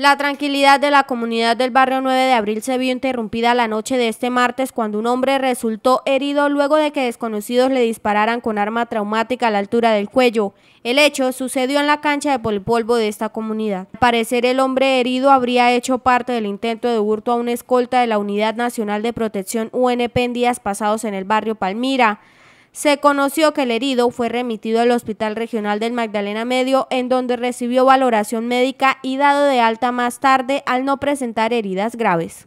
La tranquilidad de la comunidad del barrio 9 de abril se vio interrumpida la noche de este martes cuando un hombre resultó herido luego de que desconocidos le dispararan con arma traumática a la altura del cuello. El hecho sucedió en la cancha de polvo de esta comunidad. Al parecer el hombre herido habría hecho parte del intento de hurto a una escolta de la Unidad Nacional de Protección UNP en días pasados en el barrio Palmira se conoció que el herido fue remitido al Hospital Regional del Magdalena Medio, en donde recibió valoración médica y dado de alta más tarde al no presentar heridas graves.